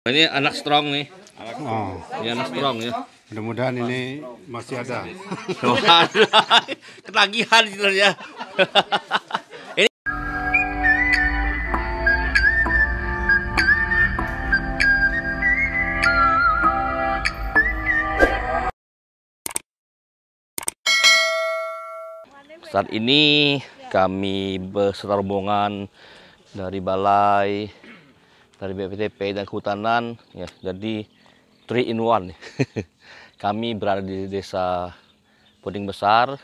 Ini anak strong nih. Oh. Ini anak strong ya. Mudah-mudahan ini masih ada. Ketagihan sebenarnya. Saat ini kami berserombongan dari Balai dari BPTP dan Kehutanan ya jadi three in one. kami berada di desa Puding Besar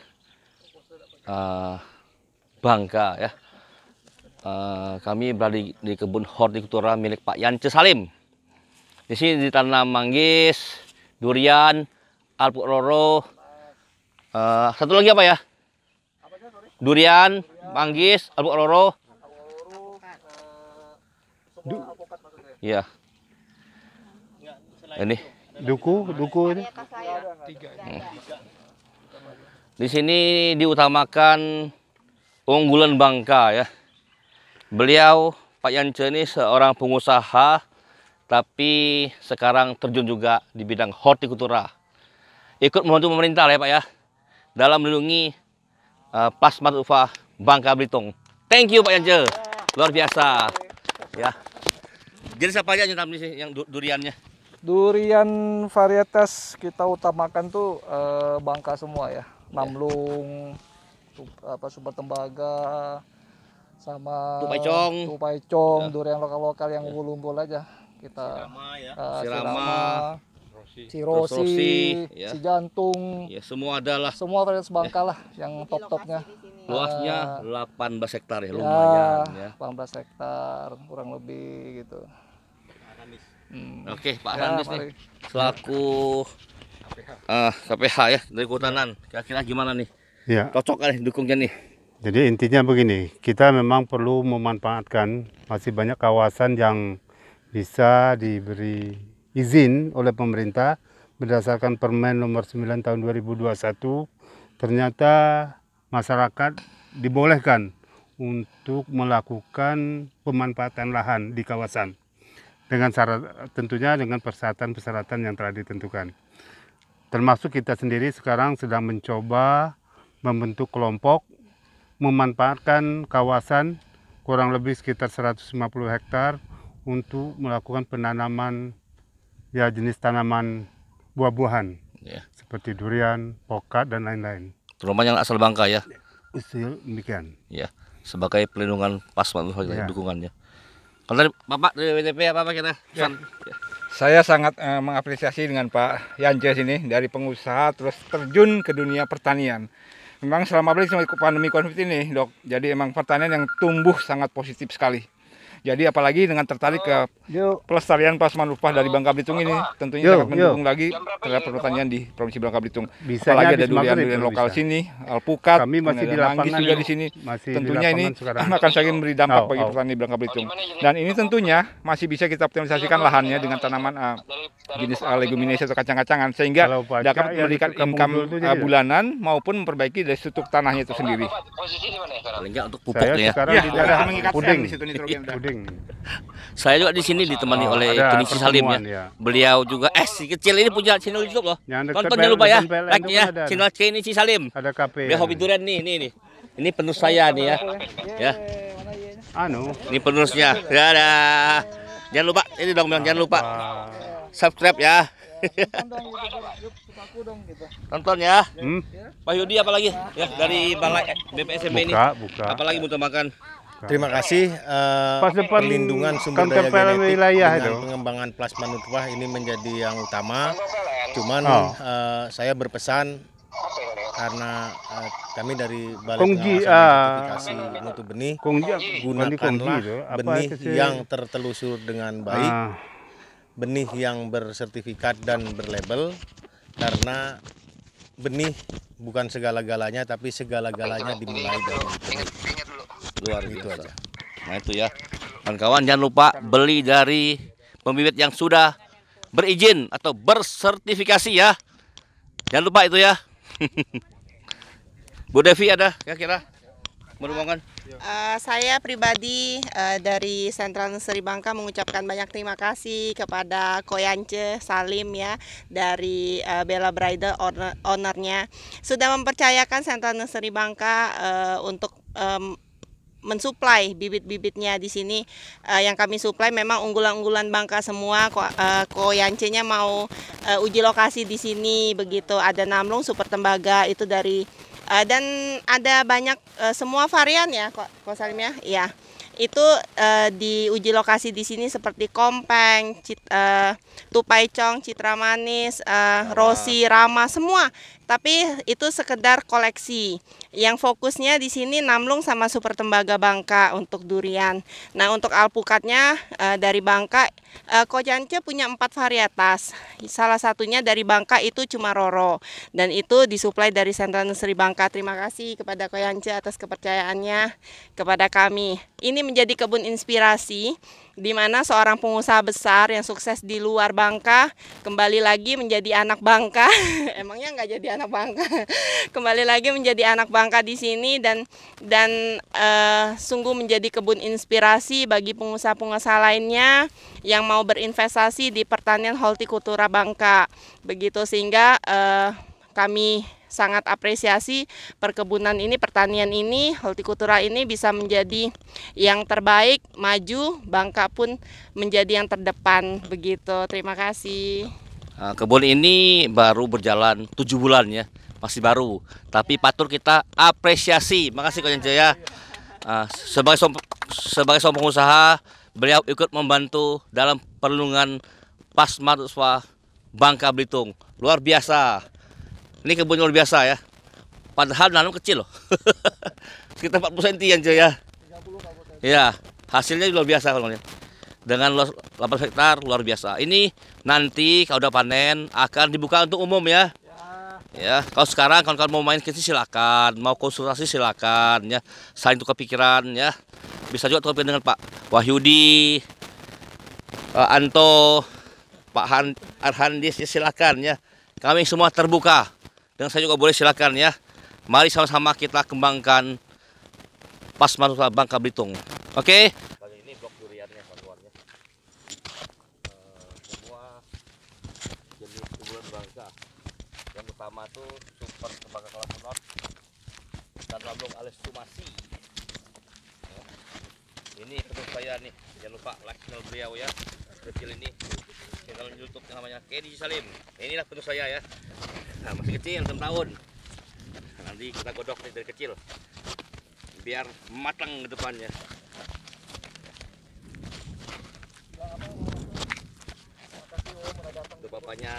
uh, Bangka ya uh, kami berada di, di kebun hortikultura milik Pak Yance Salim di sini ditanam manggis durian alpukat roro. uh, satu lagi apa ya durian manggis alpukat roro. Iya. Ini duku, duku ini. Hmm. Di sini diutamakan unggulan Bangka ya. Beliau Pak Yance ini seorang pengusaha tapi sekarang terjun juga di bidang hortikultura. Ikut membantu pemerintah lah ya Pak ya dalam melindungi uh, plasma ufa Bangka Belitung. Thank you Pak Yance. Luar biasa. Ya. Jadi siapa aja yang sih yang duriannya? Durian varietas kita utamakan tuh eh, bangka semua ya. Iya. Namlung, yeah. apa Sumber tembaga, sama tupai cong, tupai cong, yeah. durian lokal-lokal yang bulu umbul yeah. aja kita. Sirama ya. Uh, sirama. si Rosi, si iya. Jantung, ya semua adalah semua varietas Bangka eh. lah yang top topnya. Luasnya 18 eh, hektar ya, ya lumayan ya. 18 hektar kurang lebih gitu. Hmm. Oke, Pak ya, Andes nih selaku KPH. Eh, uh, KPH ya dari Kehutanan. Kira-kira gimana nih? Ya. Cocok kan dukungnya nih? Jadi intinya begini, kita memang perlu memanfaatkan masih banyak kawasan yang bisa diberi izin oleh pemerintah berdasarkan Permen nomor 9 tahun 2021. Ternyata masyarakat dibolehkan untuk melakukan pemanfaatan lahan di kawasan dengan syarat tentunya dengan persyaratan-persyaratan yang telah ditentukan. Termasuk kita sendiri sekarang sedang mencoba membentuk kelompok memanfaatkan kawasan kurang lebih sekitar 150 hektar untuk melakukan penanaman ya jenis tanaman buah-buahan yeah. seperti durian, pokat dan lain-lain. Terutama yang asal Bangka ya. usil demikian. Ya, sebagai pelindungan paslon ya. dukungannya. Kalau dari Bapak dari WTP apa Pak kita? Ya. ya. Saya sangat eh, mengapresiasi dengan Pak Yance ini dari pengusaha terus terjun ke dunia pertanian. Memang selama beli pandemi COVID ini, Dok. Jadi emang pertanian yang tumbuh sangat positif sekali. Jadi apalagi dengan tertarik ke oh, pelestarian plasma upah dari oh. Bangka Belitung ini oh. tentunya yo, sangat mendukung lagi terhadap pertanian di Provinsi Bangka Belitung. apalagi ada durian-durian lokal bisa. sini, alpukat, Kami masih di manggis juga di sini. Masih tentunya di ini sekarang. akan semakin beri dampak oh, bagi oh. petani Bangka Belitung. Dan ini tentunya ya. masih bisa kita optimisasikan lahannya dengan tanaman uh, jenis uh, atau kacang-kacangan sehingga dapat ya, memberikan income uh, bulanan maupun memperbaiki dari struktur tanahnya itu sendiri. Ya Paling untuk pupuk ya. Sekarang ya, mengikatkan di situ nitrogen. Puding penting. Saya juga di sini ditemani oh, oleh Tunisi Salim ya. ya. Beliau juga eh si kecil ini punya channel YouTube loh. Tonton jangan lupa ya. Like ya channel si Salim. Ada kafe. Dia hobi durian nih, nih nih. Ini penuh saya nih ya. Ya. Anu. Ini Ya Dadah. Jangan lupa ini dong bilang jangan lupa subscribe ya. Tonton ya. Hmm? Pak Yudi apalagi ya dari Balai BPSMB ini. Buka, buka. Apalagi butuh makan. Terima kasih uh, perlindungan sumber daya genetik wilayah dengan itu. pengembangan plasma nutfah ini menjadi yang utama. Cuman oh. uh, saya berpesan karena uh, kami dari Balai Konservasi uh, Mutu Benih kongji, ah, gunakanlah kongji itu, apa benih itu yang tertelusur dengan baik, uh. benih yang bersertifikat dan berlabel karena benih bukan segala-galanya tapi segala-galanya dimulai dari luar gitu aja. Nah itu ya. Kawan-kawan jangan lupa beli dari pembibit yang sudah berizin atau bersertifikasi ya. Jangan lupa itu ya. Bu Devi ada kira-kira Merumongan. Uh, eh, saya pribadi uh, dari Sentral Nusri Bangka mengucapkan banyak terima kasih kepada Koyance Salim ya dari uh, Bella Bridal owner ownernya sudah mempercayakan Sentral Nusri Bangka uh, untuk mensuplai bibit-bibitnya di sini uh, yang kami suplai memang unggulan-unggulan Bangka semua ko, uh, eh, koyancenya mau uh, uji lokasi di sini begitu ada namlung super tembaga itu dari uh, dan ada banyak uh, semua varian ya kok ko Salim ya ya itu uh, uji lokasi di sini seperti kompeng, cit, uh, tupai cong, citra manis, uh, rosi, rama semua tapi itu sekedar koleksi. Yang fokusnya di sini Namlung sama Super Tembaga Bangka untuk durian. Nah, untuk alpukatnya e, dari Bangka, e, eh, Kojance punya empat varietas. Salah satunya dari Bangka itu cuma Roro dan itu disuplai dari Sentra Nusri Bangka. Terima kasih kepada Kojance atas kepercayaannya kepada kami. Ini menjadi kebun inspirasi di mana seorang pengusaha besar yang sukses di luar Bangka kembali lagi menjadi anak Bangka. Emangnya nggak jadi anak Bangka. kembali lagi menjadi anak Bangka di sini dan dan uh, sungguh menjadi kebun inspirasi bagi pengusaha-pengusaha lainnya yang mau berinvestasi di pertanian hortikultura Bangka. Begitu sehingga uh, kami sangat apresiasi perkebunan ini, pertanian ini, hortikultura ini bisa menjadi yang terbaik, maju, Bangka pun menjadi yang terdepan begitu. Terima kasih. Ah, kebun ini baru berjalan tujuh bulan ya, masih baru. Tapi ya. patut kita apresiasi. Makasih Kak Jaya. Ah, sebagai som, sebagai seorang pengusaha, beliau ikut membantu dalam perlindungan Pasma Bangka Belitung. Luar biasa. Ini kebun luar biasa ya. Padahal nanam kecil loh. Sekitar 40 cm aja ya. 30 ya, hasilnya luar biasa kalau ya. Dengan 8 hektar luar biasa. Ini nanti kalau udah panen akan dibuka untuk umum ya. Ya, kalau sekarang kawan-kawan mau main kisi silakan, mau konsultasi silakan ya. Saling tukar pikiran ya. Bisa juga tukar dengan Pak Wahyudi, Anto, Pak Han, Arhandis ya silakan ya. Kami semua terbuka dan saya juga boleh silakan ya. Mari sama-sama kita kembangkan Pasman Bangka Belitung. Oke? Okay? pertama tuh super kebakar kolam honor dan lambung alis tumasi ya. ini terus saya nih jangan lupa like channel beliau ya kecil ini channel youtube namanya Kenny Salim inilah penuh saya ya nah, masih kecil 6 tahun nah, nanti kita godok dari kecil biar matang ke depannya itu bapaknya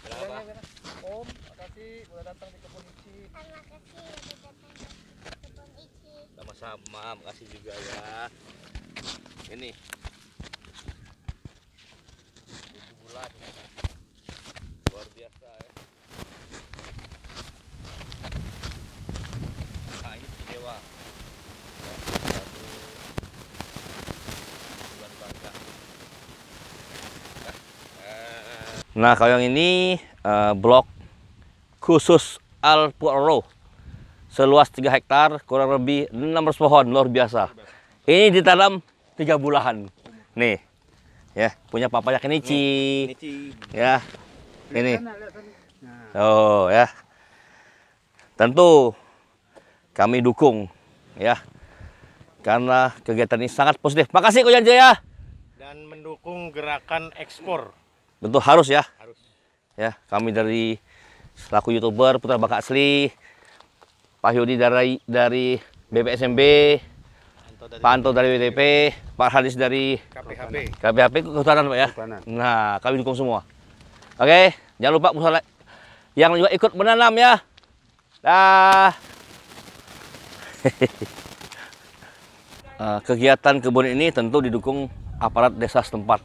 Kenapa? Iya, iya, iya. Om, makasih udah datang di kebun Ici. kasih. udah datang di kebun Sama-sama, makasih juga ya. Ini biasa ya nah ini dewa satu bulan bangka nah kalau yang ini uh, blok khusus Al Pu'ro seluas 3 hektar kurang lebih 600 pohon luar biasa ini ditanam 3 bulan. nih ya punya papanya kenici, kenici. ya ini nah. oh ya tentu kami dukung ya karena kegiatan ini sangat positif makasih Kojan Jaya dan mendukung gerakan ekspor tentu harus ya harus. ya kami dari selaku youtuber Putra Baka Asli Pak Yudi dari dari BPSMB Panto Pak Anto dari WDP, Pak Halis dari KPHP. KPHP kehutanan Pak ya. Nah, kami dukung semua. Oke, jangan lupa musola yang juga ikut menanam ya. Dah. Eh, kegiatan kebun ini tentu didukung aparat desa setempat.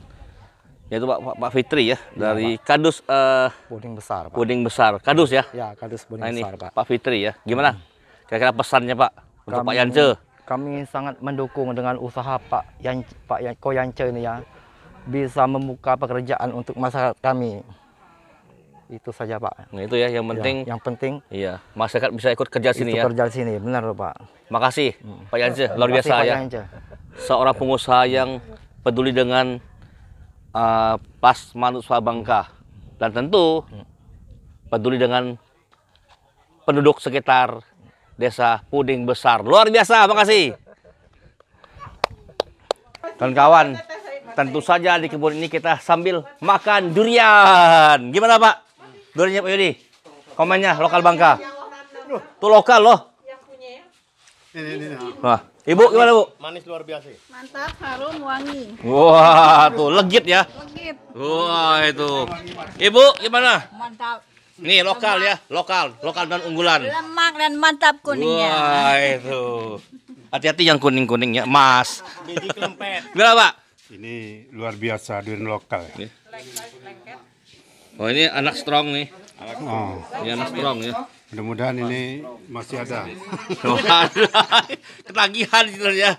Yaitu Pak, Pak, Fitri ya, ya dari Pak. Kadus uh, Puding Besar. Pak. Puding Besar. Kadus ya? Ya, Kadus Puding nah, ini, Besar, Pak. Pak Fitri ya. Gimana? Hmm. Kira-kira pesannya Pak untuk kami, Pak Yance? Kami sangat mendukung dengan usaha Pak Yance, Pak Yance ini ya. Bisa membuka pekerjaan untuk masyarakat kami itu saja pak nah, itu ya yang penting ya, yang penting iya masyarakat bisa ikut kerja sini ya kerja sini benar pak makasih hmm. pak Yance luar biasa pak ya Yance. seorang pengusaha yang peduli dengan uh, pas manusia Bangka dan tentu peduli dengan penduduk sekitar desa Puding Besar luar biasa makasih dan kawan tentu saja di kebun ini kita sambil makan durian. Gimana Pak? Dua nyep ayo Komennya lokal Bangka. Tuh lokal loh. Wah, Ibu gimana Bu? Manis luar biasa. Mantap, harum, wangi. Wah, tuh legit ya. Legit. Wah, itu. Ibu gimana? Mantap. Nih lokal ya. Lemak. ya, lokal, lokal dan unggulan. Lemak dan mantap kuningnya. Wah, itu. Hati-hati yang kuning kuningnya Mas. Biji kelempet. Gimana, Pak? Ini luar biasa durian lokal. Ya. Oh ini anak strong nih. Oh. Ini anak strong ya. Mudah-mudahan ini masih ada. Oh, Ketagihan ya.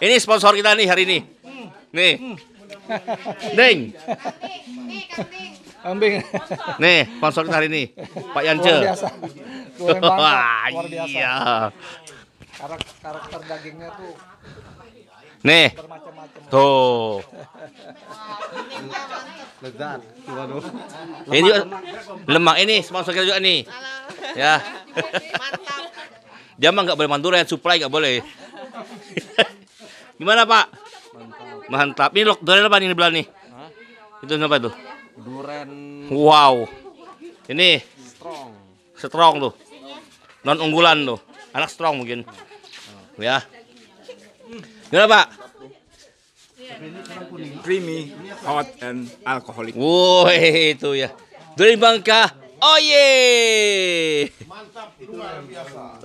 ini sponsor kita nih hari ini. Nih. Ding. Ambing. Nih, sponsor kita hari ini, Pak Yance. Luar biasa. Luar biasa. iya. karakter dagingnya tuh Nih. Tuh. Lezat. Ini lemak ini sponsor kita juga nih. Halo. Ya. Mantap. Dia mah nggak boleh ya, supply nggak boleh. Gimana Pak? Mantap. Mantap. Ini lok durian apa nih belah nih? Hah? Itu apa tuh? Durian. Wow. Ini. Strong. Strong tuh. Non unggulan tuh. Anak strong mungkin. Hmm. Ya. Hmm. Gimana Pak? Creamy, hot and alcoholic. Woi itu ya. Dari Bangka. Oh yeah. Mantap luar biasa.